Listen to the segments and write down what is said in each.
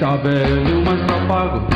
tá velho, mas tá pago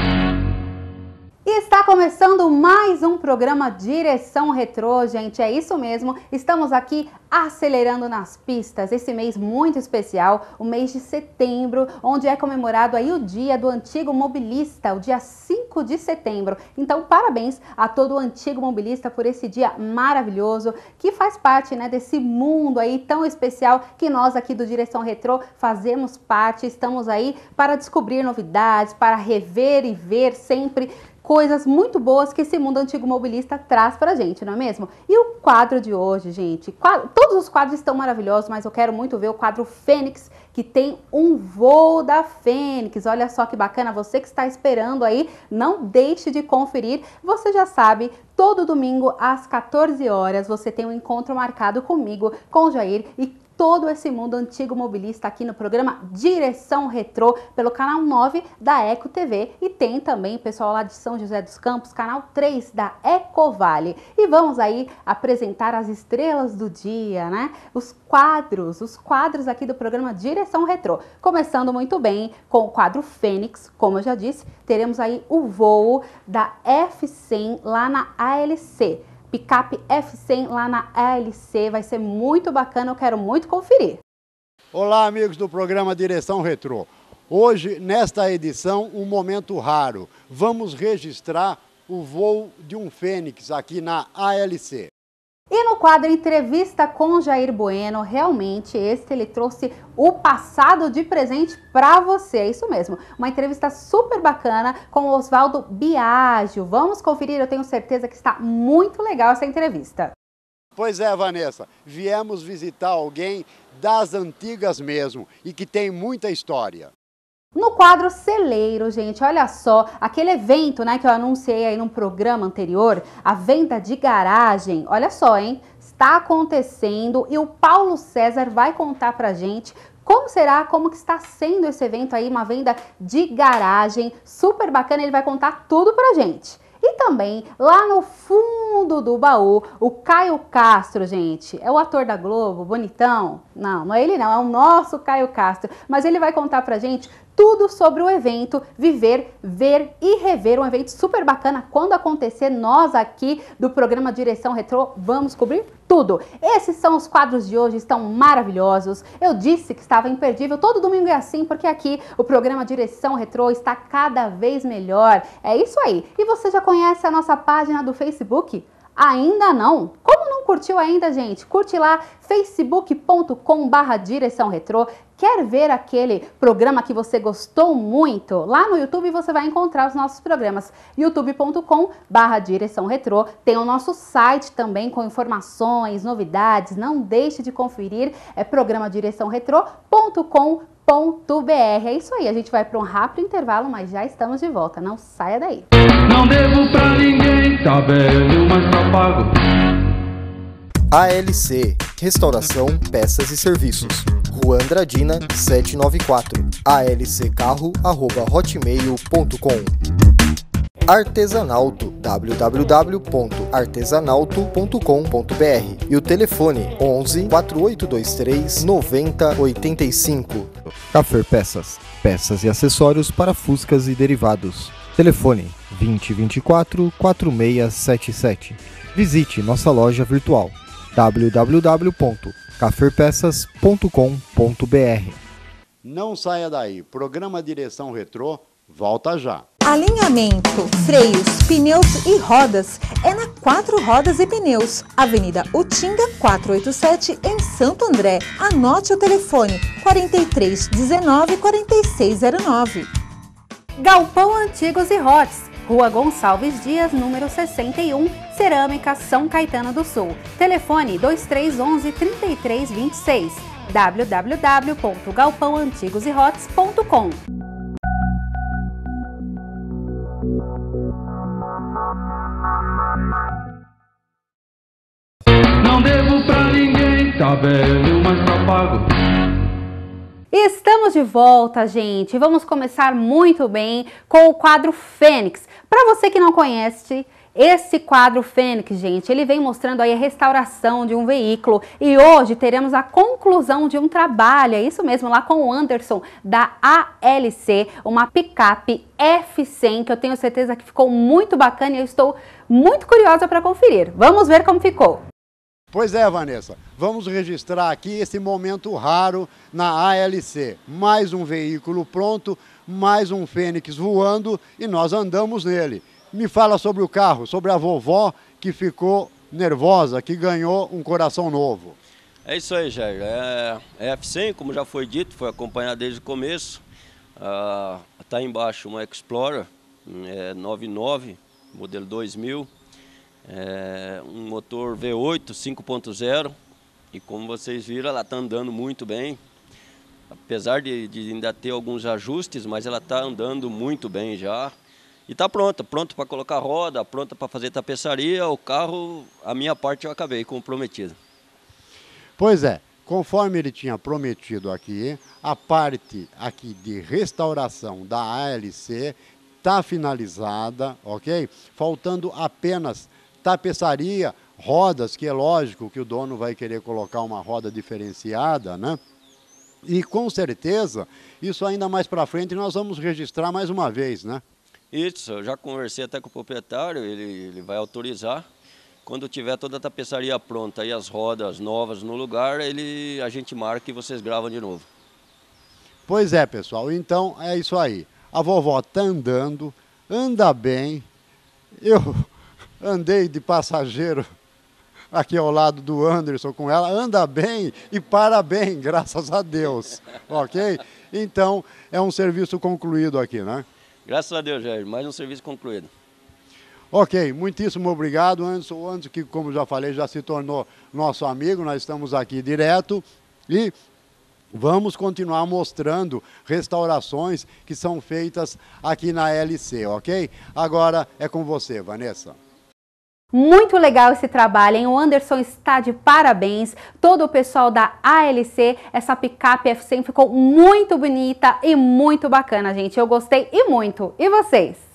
está começando mais um programa Direção Retrô, gente. É isso mesmo. Estamos aqui acelerando nas pistas. Esse mês muito especial, o mês de setembro, onde é comemorado aí o dia do antigo mobilista, o dia 5 de setembro. Então, parabéns a todo o antigo mobilista por esse dia maravilhoso, que faz parte, né, desse mundo aí tão especial que nós aqui do Direção Retrô fazemos parte. Estamos aí para descobrir novidades, para rever e ver sempre coisas muito boas que esse mundo antigo mobilista traz pra gente, não é mesmo? E o quadro de hoje, gente, quadro, todos os quadros estão maravilhosos, mas eu quero muito ver o quadro Fênix, que tem um voo da Fênix. Olha só que bacana, você que está esperando aí, não deixe de conferir. Você já sabe, todo domingo às 14 horas você tem um encontro marcado comigo, com o Jair e todo esse mundo antigo mobilista aqui no programa Direção Retrô, pelo canal 9 da Eco TV e tem também o pessoal lá de São José dos Campos, canal 3 da Vale E vamos aí apresentar as estrelas do dia, né? Os quadros, os quadros aqui do programa Direção Retrô. Começando muito bem com o quadro Fênix, como eu já disse, teremos aí o voo da F100 lá na ALC picape F100 lá na ALC. Vai ser muito bacana, eu quero muito conferir. Olá, amigos do programa Direção Retrô. Hoje, nesta edição, um momento raro. Vamos registrar o voo de um Fênix aqui na ALC. E no quadro Entrevista com Jair Bueno, realmente este ele trouxe o passado de presente para você, é isso mesmo. Uma entrevista super bacana com Oswaldo Biagio. Vamos conferir, eu tenho certeza que está muito legal essa entrevista. Pois é, Vanessa, viemos visitar alguém das antigas mesmo e que tem muita história. No quadro celeiro, gente, olha só, aquele evento, né, que eu anunciei aí num programa anterior, a venda de garagem, olha só, hein, está acontecendo e o Paulo César vai contar pra gente como será, como que está sendo esse evento aí, uma venda de garagem, super bacana, ele vai contar tudo pra gente. E também, lá no fundo do baú, o Caio Castro, gente, é o ator da Globo, bonitão? Não, não é ele não, é o nosso Caio Castro, mas ele vai contar pra gente tudo sobre o evento, viver, ver e rever. Um evento super bacana. Quando acontecer, nós aqui do programa Direção Retrô vamos cobrir tudo. Esses são os quadros de hoje, estão maravilhosos. Eu disse que estava imperdível, todo domingo é assim, porque aqui o programa Direção Retrô está cada vez melhor. É isso aí. E você já conhece a nossa página do Facebook? Ainda não? Como não curtiu ainda, gente? Curte lá facebook.com barra direção retrô, Quer ver aquele programa que você gostou muito? Lá no YouTube você vai encontrar os nossos programas. youtube.com barra direção retrô. Tem o nosso site também com informações, novidades. Não deixe de conferir. É programa direção www.cultura.com.br. É isso aí, a gente vai para um rápido intervalo, mas já estamos de volta. Não saia daí. Não devo pra ninguém, tá velho, mas tá pago. ALC Restauração, Peças e Serviços. Rua Andradina, 794. alccarro@hotmail.com. Artesanalto www.artesanalto.com.br e o telefone 11 4823 9085. Café Peças, peças e acessórios para fuscas e derivados. Telefone 2024 4677. Visite nossa loja virtual www.caferpeças.com.br. Não saia daí. Programa Direção Retrô volta já. Alinhamento, freios, pneus e rodas é na Quatro Rodas e Pneus, Avenida Utinga 487, em Santo André. Anote o telefone 19 4609. Galpão Antigos e Rotes Rua Gonçalves Dias, número 61, Cerâmica, São Caetano do Sul. Telefone 2311 3326 www.galpãoantigosirrotes.com Não devo pra ninguém, tá velho, mas tá pago. Estamos de volta, gente. Vamos começar muito bem com o quadro Fênix. Para você que não conhece, esse quadro Fênix, gente, ele vem mostrando aí a restauração de um veículo e hoje teremos a conclusão de um trabalho, é isso mesmo, lá com o Anderson, da ALC, uma picape F100, que eu tenho certeza que ficou muito bacana e eu estou muito curiosa para conferir. Vamos ver como ficou. Pois é, Vanessa, vamos registrar aqui esse momento raro na ALC. Mais um veículo pronto, mais um Fênix voando e nós andamos nele. Me fala sobre o carro, sobre a vovó que ficou nervosa, que ganhou um coração novo. É isso aí, Jair. É, é F100, como já foi dito, foi acompanhada desde o começo. Está ah, tá embaixo uma Explorer hum, é, 99, modelo 2000. É um motor V8 5.0 e como vocês viram, ela está andando muito bem. Apesar de, de, ainda ter alguns ajustes, mas ela está andando muito bem já. E está pronta, pronto para colocar roda, pronta para fazer tapeçaria. O carro, a minha parte eu acabei comprometido. Pois é, conforme ele tinha prometido aqui, a parte aqui de restauração da ALC está finalizada, ok? Faltando apenas tapeçaria, rodas, que é lógico que o dono vai querer colocar uma roda diferenciada, né? E com certeza, isso ainda mais para frente nós vamos registrar mais uma vez, né? Isso, eu já conversei até com o proprietário, ele, ele vai autorizar. Quando tiver toda a tapeçaria pronta e as rodas novas no lugar, ele, a gente marca e vocês gravam de novo. Pois é, pessoal, então é isso aí. A vovó tá andando, anda bem. Eu andei de passageiro aqui ao lado do Anderson com ela. Anda bem e para bem, graças a Deus. ok? Então, é um serviço concluído aqui, né? Graças a Deus, Jair. Mais um serviço concluído. Ok, muitíssimo obrigado, Anderson. O Anderson, que, como já falei, já se tornou nosso amigo. Nós estamos aqui direto e Vamos continuar mostrando restaurações que são feitas aqui na LC, ok? Agora é com você, Vanessa. Muito legal esse trabalho, hein? O Anderson está de parabéns. Todo o pessoal da ALC, essa picape F100 ficou muito bonita e muito bacana, gente. Eu gostei e muito. E vocês?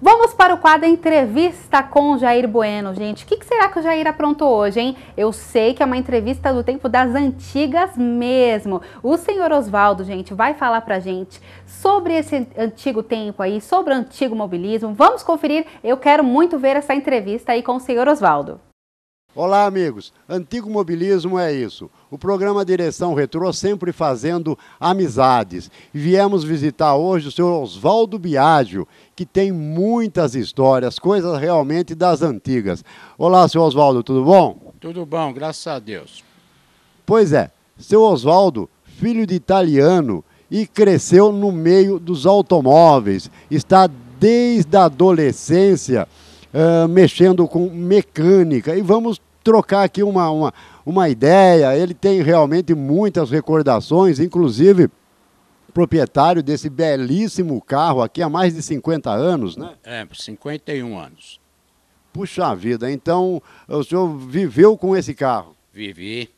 Vamos para o quadro Entrevista com Jair Bueno, gente. O que, será que o Jair aprontou hoje, hein? Eu sei que é uma entrevista do tempo das antigas mesmo. O senhor Oswaldo, gente, vai falar pra gente sobre esse antigo tempo aí, sobre o antigo mobilismo. Vamos conferir. Eu quero muito ver essa entrevista aí com o senhor Oswaldo. Olá, amigos. Antigo Mobilismo é isso. O programa Direção Retrô sempre fazendo amizades. Viemos visitar hoje o senhor Oswaldo Biagio, que tem muitas histórias, coisas realmente das antigas. Olá, senhor Oswaldo, tudo bom? Tudo bom, graças a Deus. Pois é, seu Oswaldo, filho de italiano e cresceu no meio dos automóveis, está desde a adolescência. Uh, mexendo com mecânica e vamos trocar aqui uma, uma, uma ideia. Ele tem realmente muitas recordações, inclusive proprietário desse belíssimo carro aqui há mais de 50 anos, né? É, 51 anos. Puxa vida, então o senhor viveu com esse carro? Vivi,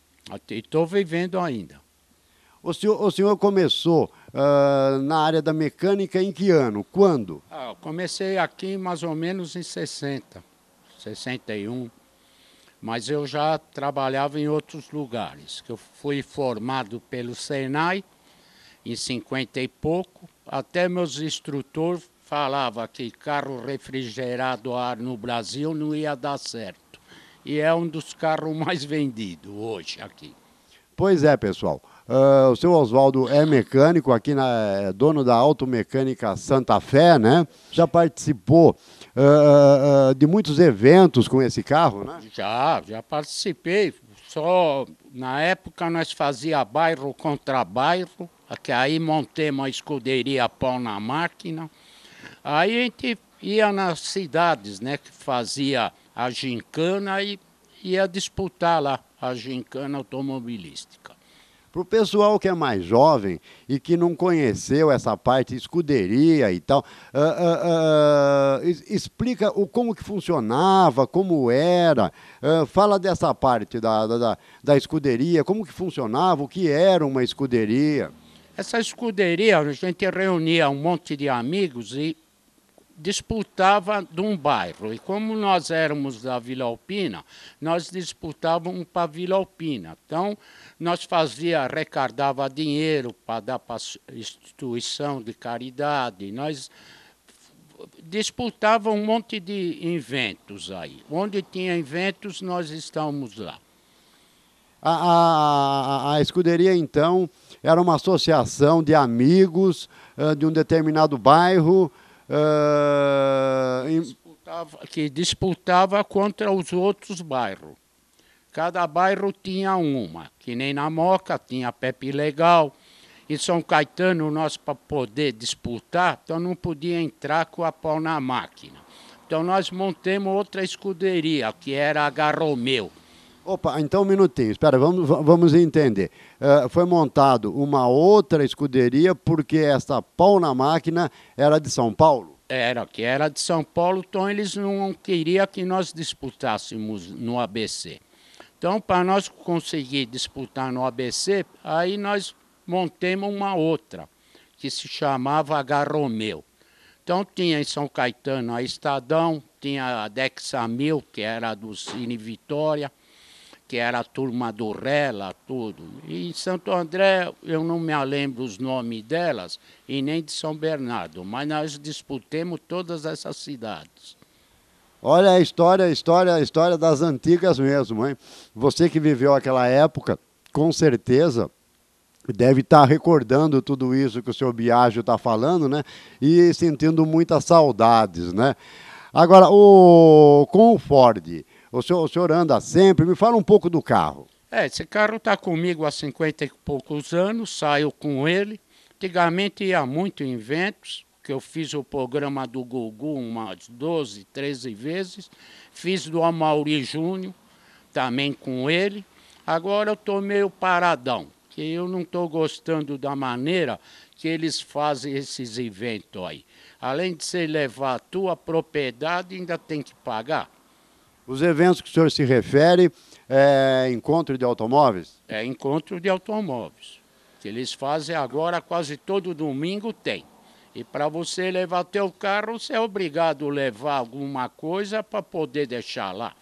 e estou vivendo ainda. O senhor, o senhor começou uh, na área da mecânica em que ano? Quando? Ah, eu comecei aqui mais ou menos em 60, 61 mas eu já trabalhava em outros lugares. Eu fui formado pelo Senai em 50 e pouco, até meus instrutores falavam que carro refrigerado a ar no Brasil não ia dar certo. E é um dos carros mais vendidos hoje aqui. Pois é, pessoal. Uh, o seu Oswaldo é mecânico aqui, na, é dono da Automecânica Santa Fé, né? Já participou uh, uh, de muitos eventos com esse carro, né? Já, já participei. Só na época nós fazia bairro contra bairro, que aí montei uma escuderia pão na máquina. Aí a gente ia nas cidades, né? Que fazia a gincana e ia disputar lá a gincana automobilística. Para o pessoal que é mais jovem e que não conheceu essa parte escuderia e tal, uh, uh, uh, explica o, como que funcionava, como era, ah, fala dessa parte da, da, da escuderia, como que funcionava, o que era uma escuderia. Essa escuderia, a gente reunia um monte de amigos e disputava de um bairro. E como nós éramos da Vila Alpina, nós disputávamos para a Vila Alpina. Então, nós fazia, arrecadava dinheiro para dar para instituição de caridade. Nós disputava um monte de inventos aí. Onde tinha inventos, nós estávamos lá. A, a, a, escuderia, então, era uma associação de amigos uh, de um determinado bairro uh, disputava, que disputava contra os outros bairros. Cada bairro tinha uma, que nem na Moca tinha Pepe Legal. e São Caetano, nós, para poder disputar, então não podia entrar com a pau na máquina. Então nós montamos outra escuderia, que era a Garromeu Opa, então um minutinho, espera, vamos, vamos entender. Uh, foi montado uma outra escuderia porque essa pau na máquina era de São Paulo? Era, que era de São Paulo, então eles não queriam que nós disputássemos no ABC. Então, para nós conseguir disputar no ABC, aí nós montamos uma outra, que se chamava H Romeu. Então tinha em São Caetano a Estadão, tinha a Dexamil, que era do Cine Vitória, que era a turma do Rela, tudo. E em Santo André, eu não me lembro os nomes delas, e nem de São Bernardo, mas nós disputemos todas essas cidades. Olha a história, a história, a história das antigas mesmo, hein? Você que viveu aquela época, com certeza deve estar tá recordando tudo isso que o seu Biagio está falando, né? E sentindo muitas saudades, né? Agora, o, com o Ford, o senhor, o senhor anda sempre. Me fala um pouco do carro. É, esse carro está comigo há 50 e poucos anos, saio com ele. Antigamente ia muito em eventos, que eu fiz o programa do Gugu umas 12, 13 vezes. Fiz do Amauri Júnior, também com ele. Agora eu estou meio paradão, que eu não estou gostando da maneira que eles fazem esses eventos aí. Além de você levar a tua propriedade, ainda tem que pagar. Os eventos que o senhor se refere é encontro de automóveis? É encontro de automóveis. Que eles fazem agora quase todo domingo tem. E para você levar teu carro, você é obrigado a levar alguma coisa para poder deixar lá.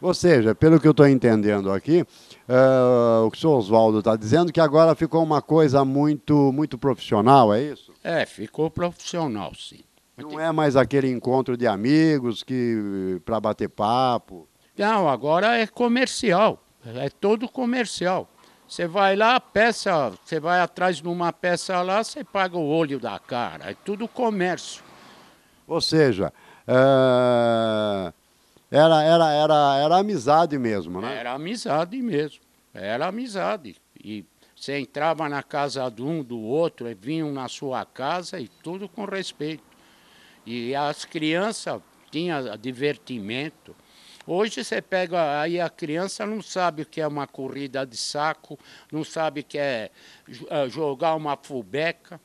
Ou seja, pelo que eu estou entendendo aqui, uh, o que o senhor Oswaldo está dizendo que agora ficou uma coisa muito, muito profissional, é isso? É, ficou profissional, sim. Não é mais aquele encontro de amigos que para bater papo. Não, agora é comercial. É todo comercial. Você vai lá, peça, você vai atrás de uma peça lá, você paga o olho da cara. É tudo comércio. Ou seja, é... era, era, era, era amizade mesmo, né? Era amizade mesmo. Era amizade. E você entrava na casa de um, do outro, vinham na sua casa e tudo com respeito. E as crianças tinham divertimento. Hoje você pega aí a criança não sabe o que é uma corrida de saco, não sabe o que é eh, jogar uma fubeca.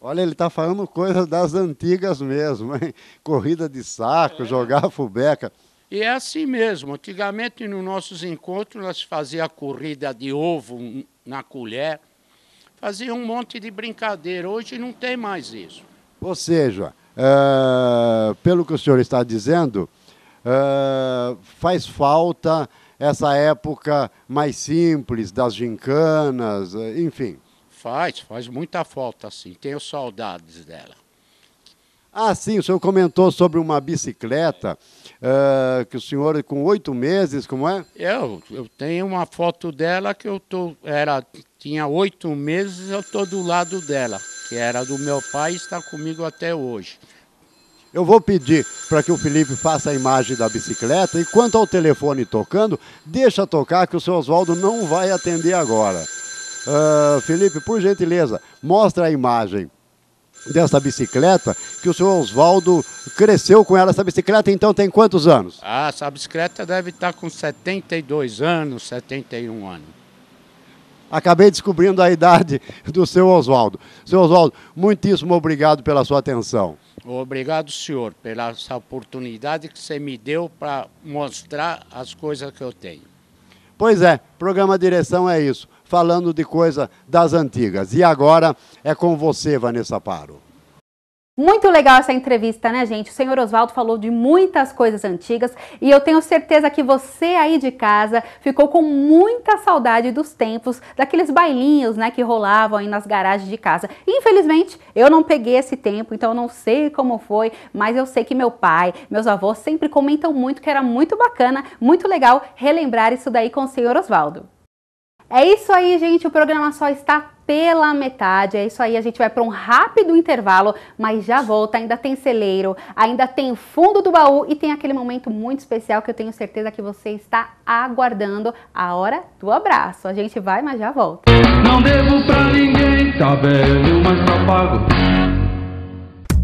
Olha, ele está falando coisas das antigas mesmo, hein? Corrida de saco, é. jogar fubeca. E é assim mesmo. Antigamente, nos nossos encontros, nós fazíamos corrida de ovo na colher, fazia um monte de brincadeira. Hoje não tem mais isso. Ou seja, ah, pelo que o senhor está dizendo, uh, faz falta essa época mais simples das gincanas, ah, enfim. Faz, faz muita falta, assim. Tenho saudades dela. Ah, sim, o senhor comentou sobre uma bicicleta uh, que o senhor, com oito meses, como é? Eu, eu tenho uma foto dela que eu tô, era, tinha oito meses, eu estou do lado dela que era do meu pai e está comigo até hoje. Eu vou pedir para que o Felipe faça a imagem da bicicleta e quanto ao telefone tocando, deixa tocar que o seu Oswaldo não vai atender agora. Uh, Felipe, por gentileza, mostra a imagem dessa bicicleta que o senhor Oswaldo cresceu com ela. Essa bicicleta então tem quantos anos? Ah, essa bicicleta deve estar com 72 anos, 71 anos. Acabei descobrindo a idade do seu Oswaldo. Seu Oswaldo, muitíssimo obrigado pela sua atenção. Obrigado, senhor, pela essa oportunidade que você me deu para mostrar as coisas que eu tenho. Pois é, programa Direção é isso, falando de coisa das antigas. E agora é com você, Vanessa Paro. Muito legal essa entrevista, né, gente? O senhor Oswaldo falou de muitas coisas antigas e eu tenho certeza que você aí de casa ficou com muita saudade dos tempos, daqueles bailinhos, né, que rolavam aí nas garagens de casa. Infelizmente, eu não peguei esse tempo, então eu não sei como foi, mas eu sei que meu pai, meus avós sempre comentam muito que era muito bacana, muito legal relembrar isso daí com o senhor Oswaldo. É isso aí, gente. O programa só está pela metade. É isso aí, a gente vai para um rápido intervalo, mas já volta. Ainda tem celeiro, ainda tem fundo do baú e tem aquele momento muito especial que eu tenho certeza que você está aguardando a hora do abraço. A gente vai, mas já volta. Não devo pra ninguém, tá velho, mas tá pago.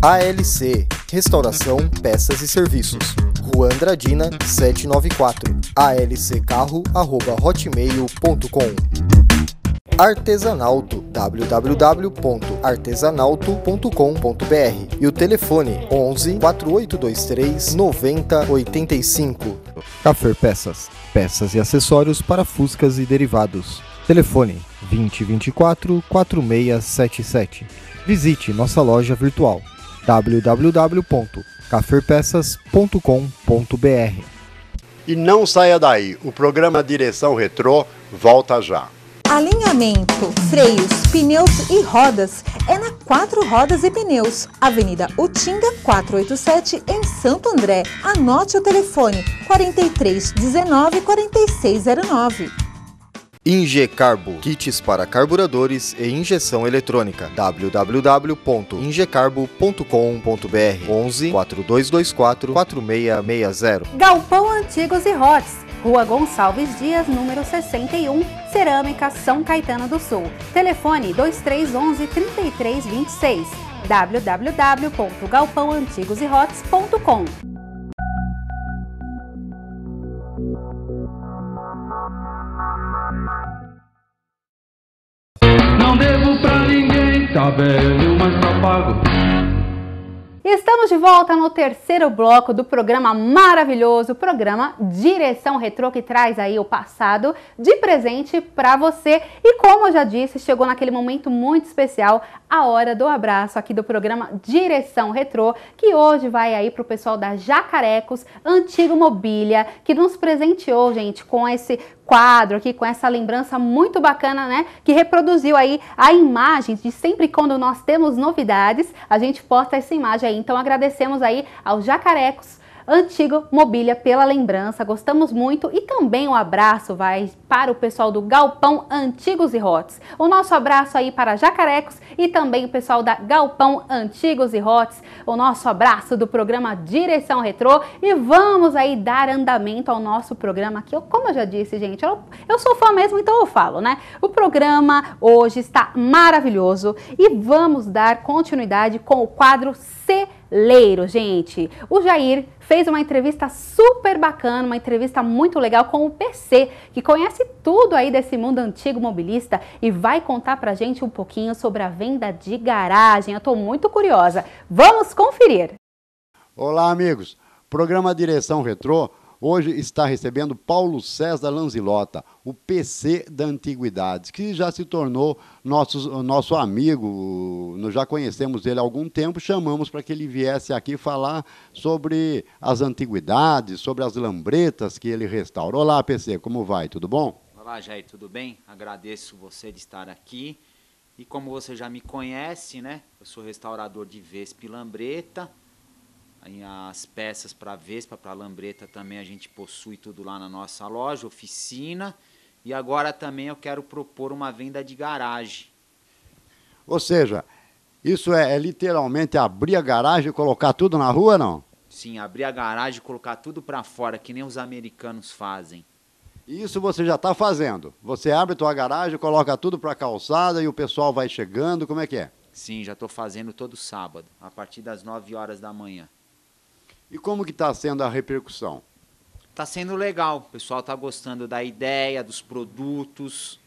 ALC Restauração, Peças e Serviços. Rua Andradina, 794. alccarro.hotmail.com Artesanalto www.artesanalto.com.br e o telefone 11 4823 9085. Cafer Peças, peças e acessórios para Fuscas e derivados. Telefone 2024 4677. Visite nossa loja virtual www.caferpeças.com.br. E não saia daí, o programa Direção Retrô volta já. Alinhamento, freios, pneus e rodas é na Quatro Rodas e Pneus, Avenida Utinga 487, em Santo André. Anote o telefone 4319 4609. Ingecarbo, kits para carburadores e injeção eletrônica. www.ingecarbo.com.br 11 4224 4660. Galpão Antigos e Hotes Rua Gonçalves Dias, número 61, Cerâmica, São Caetano do Sul. Telefone 2311 3326 www.galpãoantigosirrotes.com Não devo pra ninguém, tá velho, mas tá pago Estamos de volta no terceiro bloco do programa maravilhoso, programa Direção Retrô, que traz aí o passado de presente para você. E como eu já disse, chegou naquele momento muito especial, a hora do abraço aqui do programa Direção Retrô, que hoje vai aí pro pessoal da Jacarecos, Antigo Mobília, que nos presenteou, gente, com esse quadro aqui com essa lembrança muito bacana, né? Que reproduziu aí a imagem de sempre quando nós temos novidades, a gente posta essa imagem aí. Então agradecemos aí aos jacarecos Antigo Mobília pela lembrança. Gostamos muito e também um abraço vai para o pessoal do Galpão Antigos e Hotes. O nosso abraço aí para Jacarecos e também o pessoal da Galpão Antigos e Hotes. O nosso abraço do programa Direção Retrô e vamos aí dar andamento ao nosso programa que como eu já disse, gente, eu, eu sou fã mesmo, então eu falo, né? O programa hoje está maravilhoso e vamos dar continuidade com o quadro C Leiro, gente. O Jair fez uma entrevista super bacana, uma entrevista muito legal com o PC, que conhece tudo aí desse mundo antigo mobilista e vai contar pra gente um pouquinho sobre a venda de garagem. Eu tô muito curiosa. Vamos conferir. Olá, amigos. Programa Direção Retrô hoje está recebendo Paulo César Lanzilota, o PC da Antiguidades, que já se tornou nosso, nosso amigo, nós já conhecemos ele há algum tempo, chamamos para que ele viesse aqui falar sobre as antiguidades, sobre as lambretas que ele restaura. Olá, PC, como vai? Tudo bom? Olá, Jair, tudo bem? Agradeço você de estar aqui. E como você já me conhece, né? Eu sou restaurador de Vespa e Lambreta as peças para Vespa, para Lambreta também a gente possui tudo lá na nossa loja, oficina. E agora também eu quero propor uma venda de garagem. Ou seja, isso é, é literalmente abrir a garagem e colocar tudo na rua, não? Sim, abrir a garagem e colocar tudo para fora, que nem os americanos fazem. Isso você já está fazendo. Você abre a tua garagem, coloca tudo para a calçada e o pessoal vai chegando. Como é que é? Sim, já estou fazendo todo sábado, a partir das 9 horas da manhã. E como que está sendo a repercussão? Está sendo legal, o pessoal está gostando da ideia, dos produtos.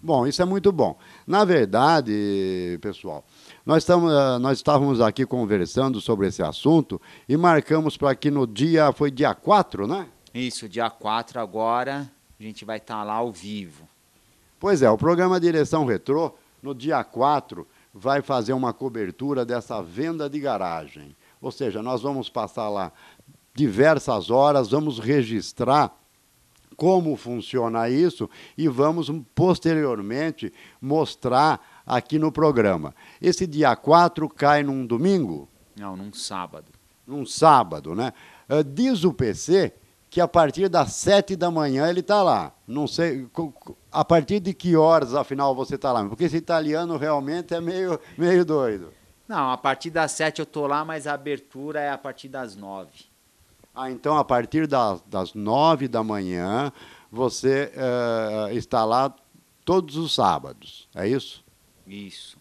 Bom, isso é muito bom. Na verdade, pessoal, nós, estamos, eh, nós estávamos aqui conversando sobre esse assunto e marcamos para que no dia, foi dia 4, né? Isso, dia 4 agora, a gente vai estar tá lá ao vivo. Pois é, o programa Direção Retrô, no dia 4, vai fazer uma cobertura dessa venda de garagem. Ou seja, nós vamos passar lá diversas horas, vamos registrar como funciona isso e vamos posteriormente mostrar aqui no programa. Esse dia 4 cai num domingo? Não, num sábado. Num sábado, né? Ah, diz o PC que a partir das 7 da manhã ele está lá. Não sei a partir de que horas, afinal, você está lá. Porque esse italiano realmente é meio, meio doido. Não, a partir das sete eu tô lá, mas a abertura é a partir das nove. Ah, então a partir da, das nove da manhã você uh, está lá todos os sábados, é isso? Isso.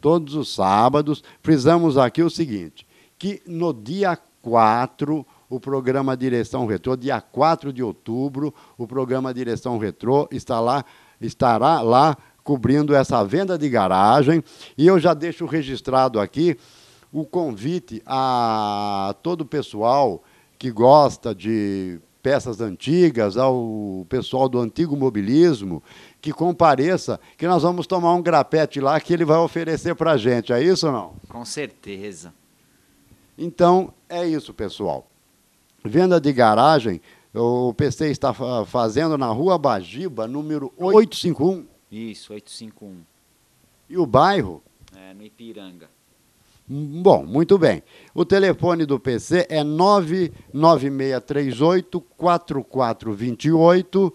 Todos os sábados. Frisamos aqui o seguinte: que no dia 4 o programa Direção Retrô, dia 4 de outubro, o programa Direção Retrô está lá, estará lá cobrindo essa venda de garagem. E eu já deixo registrado aqui o convite a todo o pessoal que gosta de peças antigas, ao pessoal do antigo mobilismo, que compareça, que nós vamos tomar um grapete lá que ele vai oferecer para a gente. É isso ou não? Com certeza. Então, é isso, pessoal. Venda de garagem, o PC está fazendo na Rua Bagiba, número 851. Isso, 851. E o bairro? É, no Ipiranga. Hum, bom, muito bem. O telefone do PC é 99638-4428,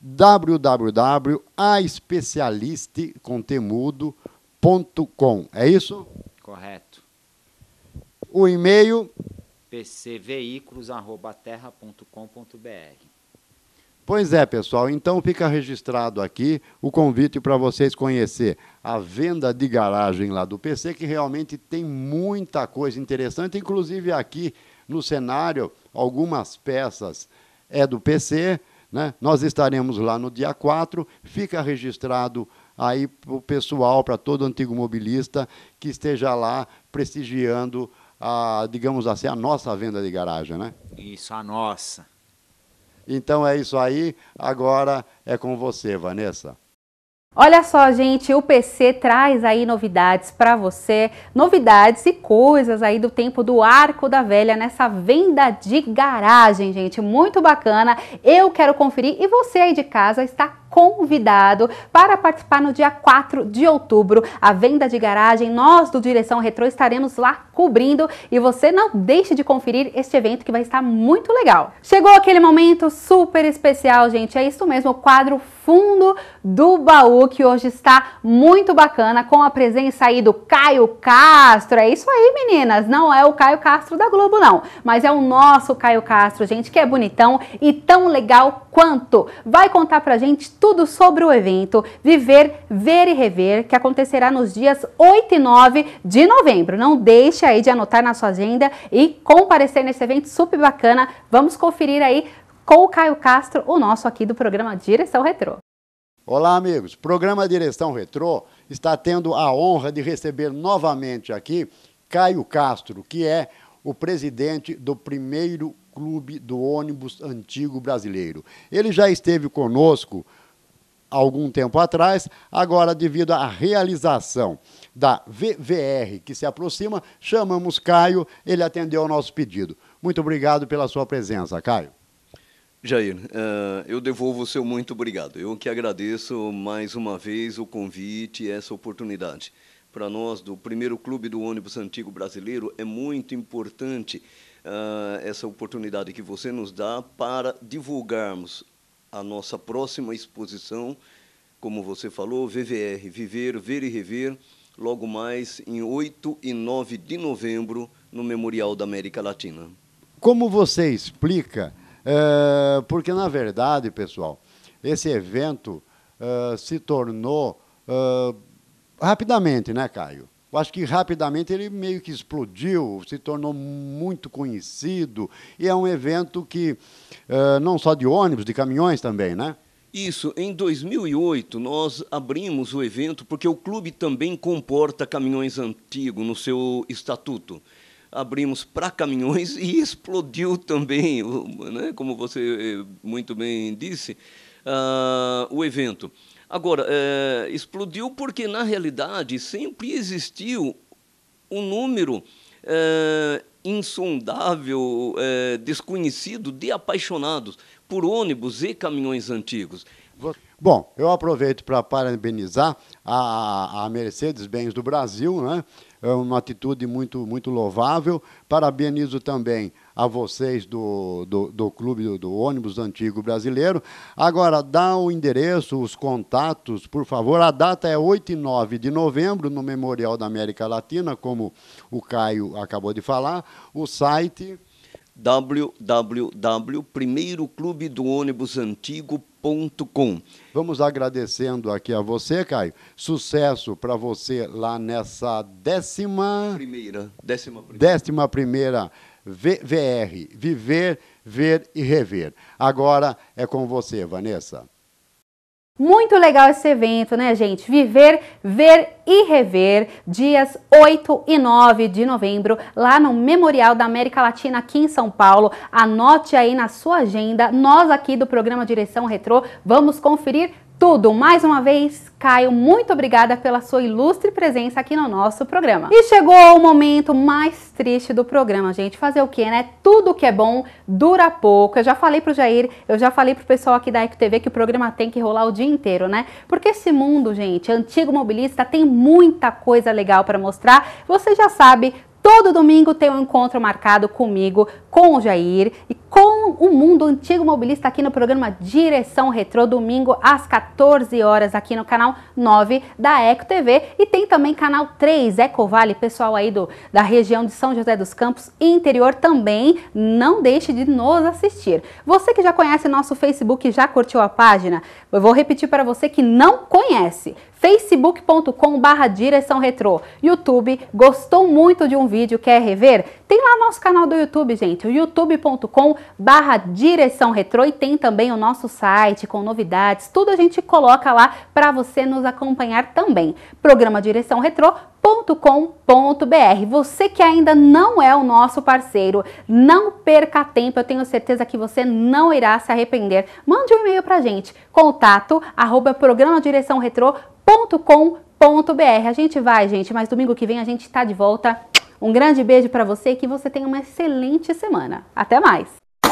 www.aespecialistecontemudo.com. É isso? Correto. O e-mail? pcveiculos.terra.com.br Pois é, pessoal, então fica registrado aqui o convite para vocês conhecer a venda de garagem lá do PC, que realmente tem muita coisa interessante, inclusive aqui no cenário, algumas peças é do PC, né? Nós estaremos lá no dia 4, fica registrado aí para o pessoal, para todo antigo mobilista que esteja lá prestigiando a, digamos assim, a nossa venda de garagem, né? Isso, a nossa. Então é isso aí. Agora é com você, Vanessa. Olha só, gente, o PC traz aí novidades para você, novidades e coisas aí do tempo do Arco da Velha nessa venda de garagem, gente, muito bacana. Eu quero conferir e você aí de casa está convidado para participar no dia 4 de outubro, a venda de garagem. Nós do Direção Retrô estaremos lá cobrindo e você não deixe de conferir este evento que vai estar muito legal. Chegou aquele momento super especial, gente. É isso mesmo, o quadro Fundo do Baú, que hoje está muito bacana, com a presença aí do Caio Castro. É isso aí, meninas. Não é o Caio Castro da Globo, não, mas é o nosso Caio Castro, gente, que é bonitão e tão legal quanto. Vai contar pra gente tudo sobre o evento Viver, Ver e Rever, que acontecerá nos dias 8 e 9 de novembro. Não deixe aí de anotar na sua agenda e comparecer nesse evento super bacana. Vamos conferir aí com o Caio Castro, o nosso aqui do programa Direção Retrô. Olá, amigos. programa Direção Retrô está tendo a honra de receber novamente aqui Caio Castro, que é o presidente do primeiro clube do ônibus antigo brasileiro. Ele já esteve conosco algum tempo atrás, agora, devido à realização da VVR que se aproxima, chamamos Caio, ele atendeu ao nosso pedido. Muito obrigado pela sua presença, Caio. Jair, eh, eu devolvo o seu muito obrigado. Eu que agradeço mais uma vez o convite e essa oportunidade. Para nós, do primeiro clube do ônibus antigo brasileiro, é muito importante eh, essa oportunidade que você nos dá para divulgarmos a nossa próxima exposição, como você falou, VVR, Viver, Ver e Rever, logo mais em 8 e 9 de novembro, no Memorial da América Latina. Como você explica? É, porque, na verdade, pessoal, esse evento é, se tornou é, rapidamente, né, Caio? Eu acho que rapidamente ele meio que explodiu, se tornou muito conhecido e é um evento que uh, não só de ônibus, de caminhões também, né? Isso, em 2008 nós abrimos o evento porque o clube também comporta caminhões antigos no seu estatuto. Abrimos para caminhões e explodiu também, né, como você eh, muito bem disse, uh, o evento. Agora, é, explodiu porque, na realidade, sempre existiu um número é, insondável, é, desconhecido de apaixonados por ônibus e caminhões antigos. Bom, eu aproveito para parabenizar a, a Mercedes Bens do Brasil, né? é uma atitude muito, muito louvável. Parabenizo também a vocês do, do, do Clube do, do, Ônibus Antigo Brasileiro. Agora, dá o endereço, os contatos, por favor. A data é 8 e 9 de novembro, no Memorial da América Latina, como o Caio acabou de falar. O site www.primeiroclubedoônibusantigo.com Vamos agradecendo aqui a você, Caio. Sucesso para você lá nessa décima. Primeira. Décima primeira. Décima primeira VR. Viver, ver e rever. Agora é com você, Vanessa. Muito legal esse evento, né, gente? Viver, ver e rever, dias 8 e 9 de novembro, lá no Memorial da América Latina, aqui em São Paulo. Anote aí na sua agenda. Nós aqui do programa Direção Retrô vamos conferir tudo. Mais uma vez, Caio, muito obrigada pela sua ilustre presença aqui no nosso programa. E chegou o momento mais triste do programa, gente. Fazer o quê, né? Tudo que é bom dura pouco. Eu já falei pro Jair, eu já falei pro pessoal aqui da EcoTV que o programa tem que rolar o dia inteiro, né? Porque esse mundo, gente, antigo mobilista tem muita coisa legal para mostrar. Você já sabe, Todo domingo tem um encontro marcado comigo, com o Jair e com o Mundo Antigo Mobilista aqui no programa Direção Retrô, domingo às 14 horas aqui no canal 9 da Eco TV e tem também canal 3 Eco Vale, pessoal aí do, da região de São José dos Campos e interior também, não deixe de nos assistir. Você que já conhece nosso Facebook, já curtiu a página, eu vou repetir para você que não conhece, facebook.com barra direção retrô. YouTube, gostou muito de um vídeo, quer rever? Tem lá nosso canal do YouTube, gente, youtube.com barra direção retrô e tem também o nosso site com novidades, tudo a gente coloca lá para você nos acompanhar também. Programa Direção Retrô com.br. Você que ainda não é o nosso parceiro, não perca tempo, eu tenho certeza que você não irá se arrepender. Mande um e-mail pra gente, contato arroba programa direção retrô.com.br. A gente vai, gente, mas domingo que vem a gente tá de volta. Um grande beijo para você e que você tenha uma excelente semana. Até mais!